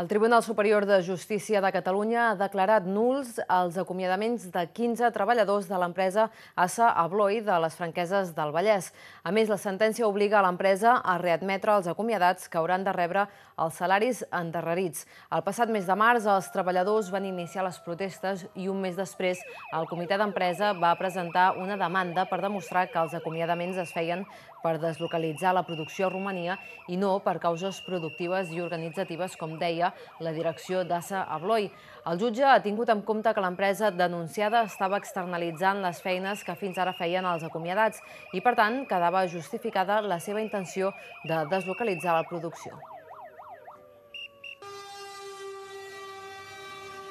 El Tribunal Superior de Justícia de Catalunya ha declarat nuls els acomiadaments de 15 treballadors de l'empresa Assa Abloi de les franqueses del Vallès. A més, la sentència obliga a l'empresa a readmetre els acomiadats que hauran de rebre els salaris endarrerits. El passat mes de març, els treballadors van iniciar les protestes i un mes després el comitè d'empresa va presentar una demanda per demostrar que els acomiadaments es feien per deslocalitzar la producció a Romania i no per causes productives i organitzatives, com deia Sòria la direcció d'Assa Abloi. El jutge ha tingut en compte que l'empresa denunciada estava externalitzant les feines que fins ara feien els acomiadats i, per tant, quedava justificada la seva intenció de deslocalitzar la producció.